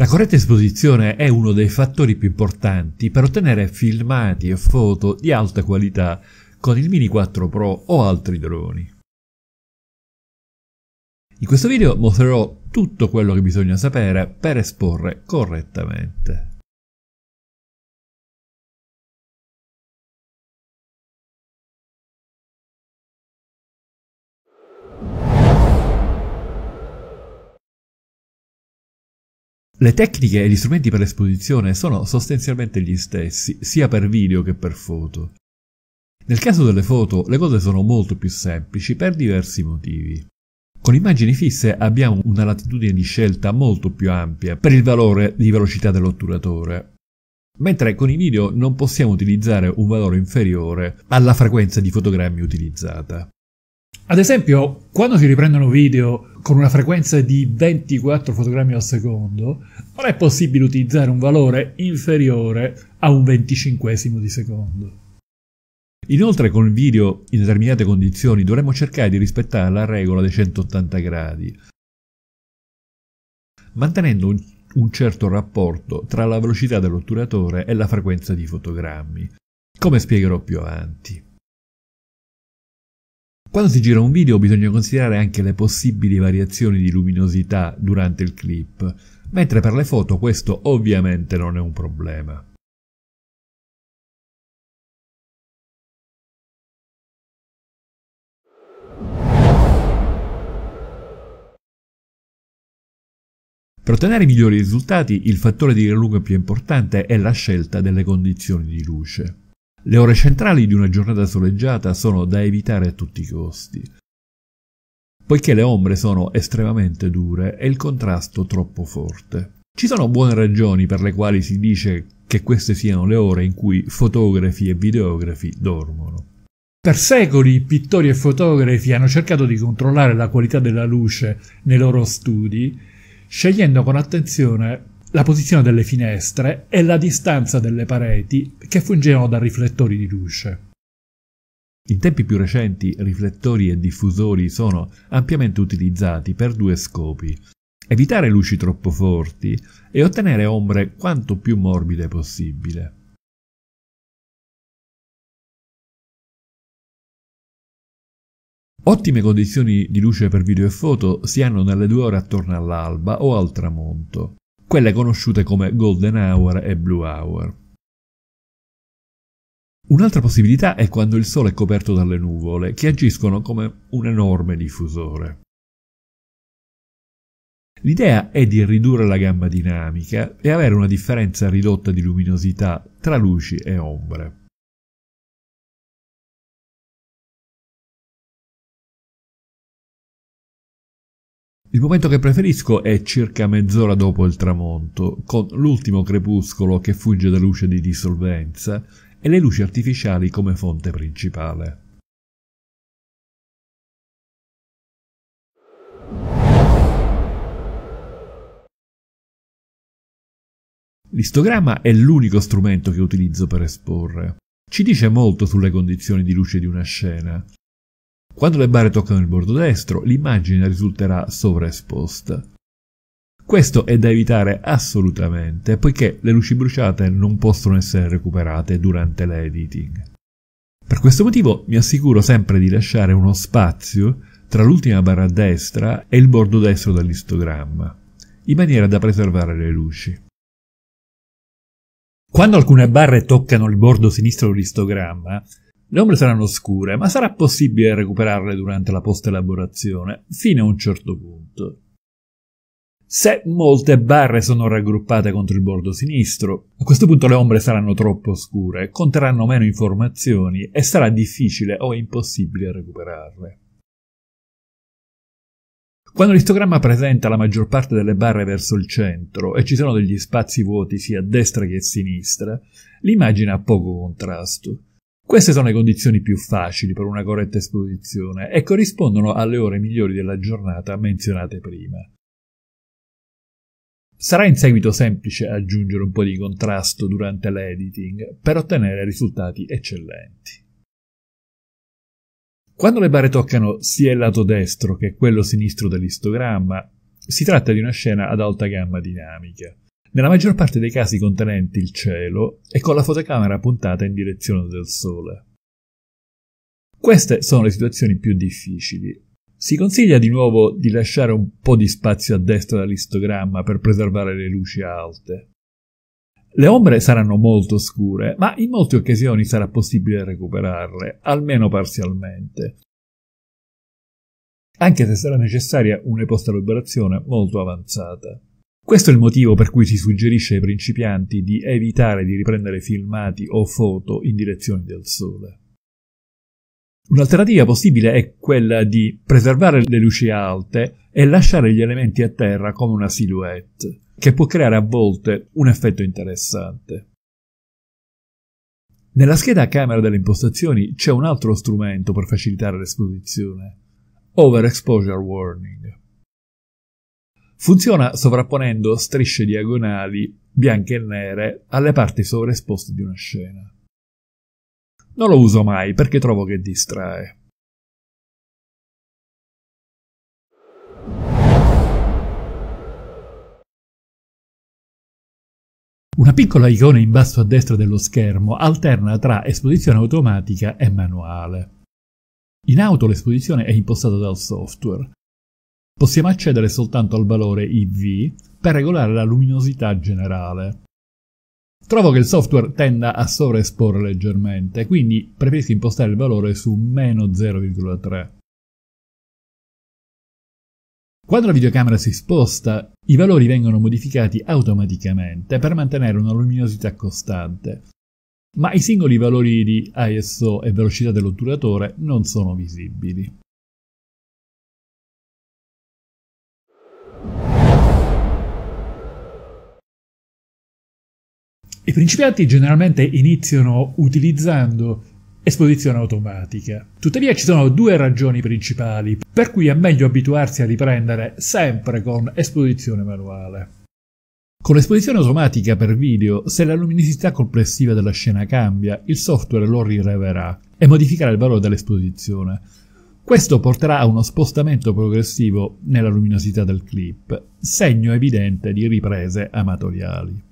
La corretta esposizione è uno dei fattori più importanti per ottenere filmati e foto di alta qualità con il Mini 4 Pro o altri droni. In questo video mostrerò tutto quello che bisogna sapere per esporre correttamente. Le tecniche e gli strumenti per l'esposizione sono sostanzialmente gli stessi, sia per video che per foto. Nel caso delle foto le cose sono molto più semplici per diversi motivi. Con immagini fisse abbiamo una latitudine di scelta molto più ampia per il valore di velocità dell'otturatore, mentre con i video non possiamo utilizzare un valore inferiore alla frequenza di fotogrammi utilizzata. Ad esempio, quando si riprendono video con una frequenza di 24 fotogrammi al secondo, non è possibile utilizzare un valore inferiore a un venticinquesimo di secondo. Inoltre con il video in determinate condizioni dovremmo cercare di rispettare la regola dei 180 gradi, mantenendo un, un certo rapporto tra la velocità dell'otturatore e la frequenza di fotogrammi, come spiegherò più avanti. Quando si gira un video bisogna considerare anche le possibili variazioni di luminosità durante il clip, mentre per le foto questo ovviamente non è un problema. Per ottenere migliori risultati il fattore di lume più importante è la scelta delle condizioni di luce. Le ore centrali di una giornata soleggiata sono da evitare a tutti i costi, poiché le ombre sono estremamente dure e il contrasto troppo forte. Ci sono buone ragioni per le quali si dice che queste siano le ore in cui fotografi e videografi dormono. Per secoli pittori e fotografi hanno cercato di controllare la qualità della luce nei loro studi, scegliendo con attenzione la posizione delle finestre e la distanza delle pareti che fungevano da riflettori di luce. In tempi più recenti riflettori e diffusori sono ampiamente utilizzati per due scopi, evitare luci troppo forti e ottenere ombre quanto più morbide possibile. Ottime condizioni di luce per video e foto si hanno nelle due ore attorno all'alba o al tramonto quelle conosciute come Golden Hour e Blue Hour. Un'altra possibilità è quando il Sole è coperto dalle nuvole, che agiscono come un enorme diffusore. L'idea è di ridurre la gamma dinamica e avere una differenza ridotta di luminosità tra luci e ombre. Il momento che preferisco è circa mezz'ora dopo il tramonto, con l'ultimo crepuscolo che fugge da luce di dissolvenza e le luci artificiali come fonte principale. L'istogramma è l'unico strumento che utilizzo per esporre. Ci dice molto sulle condizioni di luce di una scena, quando le barre toccano il bordo destro, l'immagine risulterà sovraesposta. Questo è da evitare assolutamente, poiché le luci bruciate non possono essere recuperate durante l'editing. Per questo motivo mi assicuro sempre di lasciare uno spazio tra l'ultima barra a destra e il bordo destro dell'istogramma, in maniera da preservare le luci. Quando alcune barre toccano il bordo sinistro dell'istogramma, le ombre saranno scure, ma sarà possibile recuperarle durante la post-elaborazione, fino a un certo punto. Se molte barre sono raggruppate contro il bordo sinistro, a questo punto le ombre saranno troppo scure, conteranno meno informazioni e sarà difficile o impossibile recuperarle. Quando l'istogramma presenta la maggior parte delle barre verso il centro e ci sono degli spazi vuoti sia a destra che a sinistra, l'immagine ha poco contrasto. Queste sono le condizioni più facili per una corretta esposizione e corrispondono alle ore migliori della giornata menzionate prima. Sarà in seguito semplice aggiungere un po' di contrasto durante l'editing per ottenere risultati eccellenti. Quando le barre toccano sia il lato destro che quello sinistro dell'istogramma, si tratta di una scena ad alta gamma dinamica. Nella maggior parte dei casi contenenti il cielo e con la fotocamera puntata in direzione del sole. Queste sono le situazioni più difficili. Si consiglia di nuovo di lasciare un po' di spazio a destra dall'istogramma per preservare le luci alte. Le ombre saranno molto scure, ma in molte occasioni sarà possibile recuperarle, almeno parzialmente, anche se sarà necessaria un'ipostaluberazione molto avanzata. Questo è il motivo per cui si suggerisce ai principianti di evitare di riprendere filmati o foto in direzione del sole. Un'alternativa possibile è quella di preservare le luci alte e lasciare gli elementi a terra come una silhouette, che può creare a volte un effetto interessante. Nella scheda camera delle impostazioni c'è un altro strumento per facilitare l'esposizione, Overexposure Warning. Funziona sovrapponendo strisce diagonali bianche e nere alle parti sovraesposte di una scena. Non lo uso mai perché trovo che distrae. Una piccola icona in basso a destra dello schermo alterna tra esposizione automatica e manuale. In auto l'esposizione è impostata dal software, possiamo accedere soltanto al valore IV per regolare la luminosità generale. Trovo che il software tenda a sovraesporre leggermente, quindi preferisco impostare il valore su meno 0,3. Quando la videocamera si sposta, i valori vengono modificati automaticamente per mantenere una luminosità costante, ma i singoli valori di ISO e velocità dell'otturatore non sono visibili. I principianti generalmente iniziano utilizzando esposizione automatica. Tuttavia ci sono due ragioni principali per cui è meglio abituarsi a riprendere sempre con esposizione manuale. Con l'esposizione automatica per video, se la luminosità complessiva della scena cambia, il software lo rileverà e modificherà il valore dell'esposizione. Questo porterà a uno spostamento progressivo nella luminosità del clip, segno evidente di riprese amatoriali.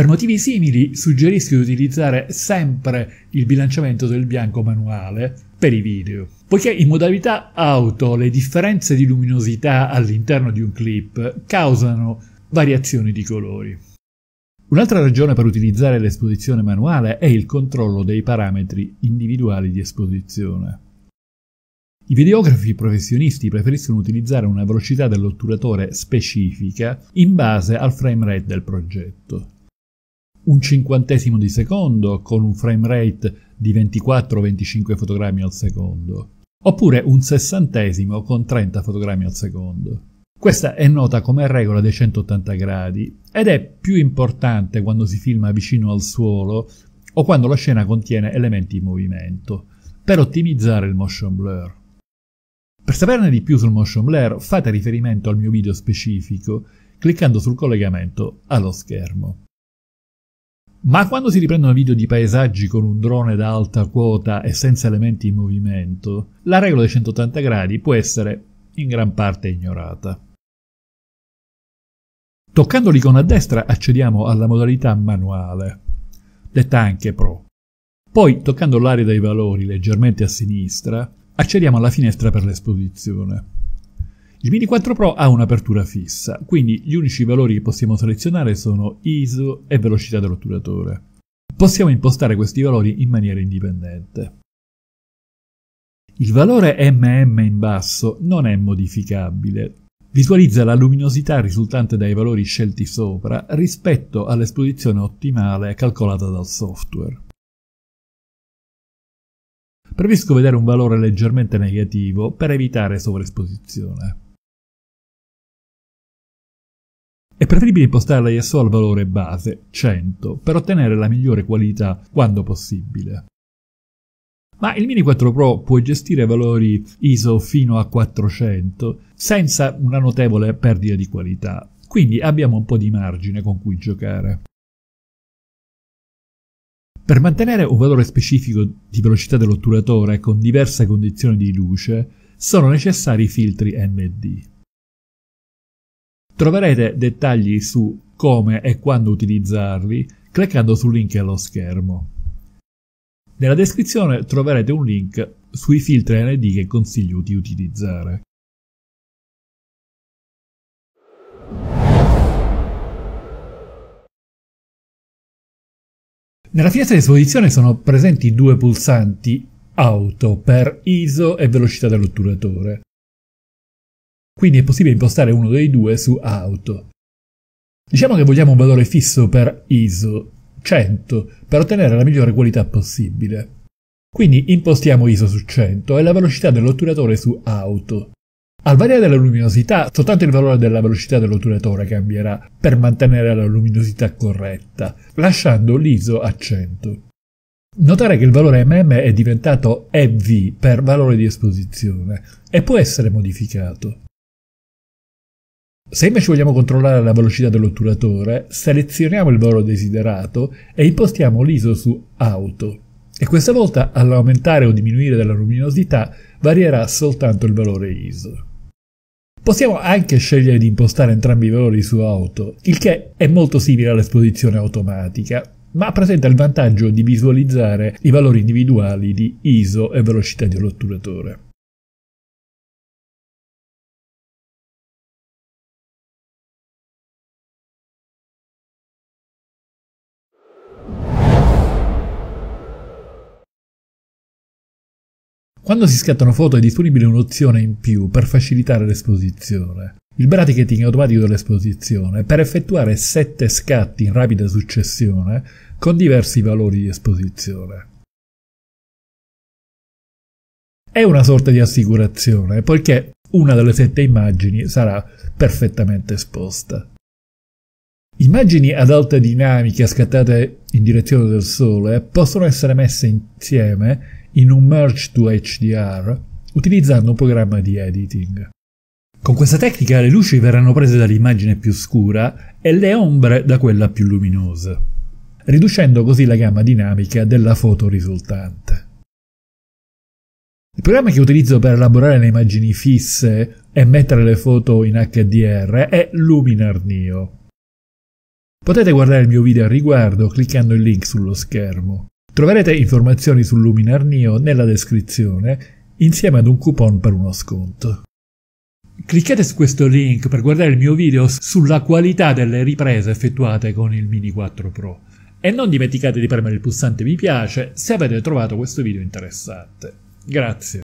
Per motivi simili suggerisco di utilizzare sempre il bilanciamento del bianco manuale per i video. Poiché in modalità auto le differenze di luminosità all'interno di un clip causano variazioni di colori. Un'altra ragione per utilizzare l'esposizione manuale è il controllo dei parametri individuali di esposizione. I videografi professionisti preferiscono utilizzare una velocità dell'otturatore specifica in base al frame rate del progetto un cinquantesimo di secondo con un frame rate di 24-25 fotogrammi al secondo, oppure un sessantesimo con 30 fotogrammi al secondo. Questa è nota come regola dei 180 gradi ed è più importante quando si filma vicino al suolo o quando la scena contiene elementi in movimento, per ottimizzare il motion blur. Per saperne di più sul motion blur fate riferimento al mio video specifico cliccando sul collegamento allo schermo. Ma quando si riprendono video di paesaggi con un drone da alta quota e senza elementi in movimento, la regola dei 180 gradi può essere in gran parte ignorata. Toccando l'icona a destra accediamo alla modalità manuale, detta anche Pro. Poi, toccando l'area dei valori leggermente a sinistra, accediamo alla finestra per l'esposizione. Il Mini 4 Pro ha un'apertura fissa, quindi gli unici valori che possiamo selezionare sono ISO e velocità dell'otturatore. Possiamo impostare questi valori in maniera indipendente. Il valore MM in basso non è modificabile. Visualizza la luminosità risultante dai valori scelti sopra rispetto all'esposizione ottimale calcolata dal software. Preferisco vedere un valore leggermente negativo per evitare sovraesposizione. preferibile la ISO al valore base 100 per ottenere la migliore qualità quando possibile. Ma il Mini 4 Pro può gestire valori ISO fino a 400 senza una notevole perdita di qualità, quindi abbiamo un po' di margine con cui giocare. Per mantenere un valore specifico di velocità dell'otturatore con diverse condizioni di luce sono necessari filtri ND. Troverete dettagli su come e quando utilizzarli cliccando sul link allo schermo. Nella descrizione troverete un link sui filtri ND che consiglio di utilizzare. Nella finestra di esposizione sono presenti due pulsanti auto per ISO e velocità dell'otturatore quindi è possibile impostare uno dei due su auto. Diciamo che vogliamo un valore fisso per ISO, 100, per ottenere la migliore qualità possibile. Quindi impostiamo ISO su 100 e la velocità dell'otturatore su auto. Al variare la luminosità, soltanto il valore della velocità dell'otturatore cambierà per mantenere la luminosità corretta, lasciando l'ISO a 100. Notare che il valore mm è diventato EV per valore di esposizione e può essere modificato. Se invece vogliamo controllare la velocità dell'otturatore, selezioniamo il valore desiderato e impostiamo l'ISO su Auto. E questa volta all'aumentare o diminuire della luminosità varierà soltanto il valore ISO. Possiamo anche scegliere di impostare entrambi i valori su Auto, il che è molto simile all'esposizione automatica, ma presenta il vantaggio di visualizzare i valori individuali di ISO e velocità dell'otturatore. Quando si scattano foto è disponibile un'opzione in più per facilitare l'esposizione. Il bracketing automatico dell'esposizione per effettuare 7 scatti in rapida successione con diversi valori di esposizione. È una sorta di assicurazione, poiché una delle sette immagini sarà perfettamente esposta. Immagini ad alta dinamica scattate in direzione del Sole possono essere messe insieme in un merge to HDR utilizzando un programma di editing. Con questa tecnica le luci verranno prese dall'immagine più scura e le ombre da quella più luminosa, riducendo così la gamma dinamica della foto risultante. Il programma che utilizzo per elaborare le immagini fisse e mettere le foto in HDR è Luminar Neo. Potete guardare il mio video al riguardo cliccando il link sullo schermo. Troverete informazioni su Luminar Neo nella descrizione insieme ad un coupon per uno sconto. Cliccate su questo link per guardare il mio video sulla qualità delle riprese effettuate con il Mini 4 Pro e non dimenticate di premere il pulsante mi piace se avete trovato questo video interessante. Grazie.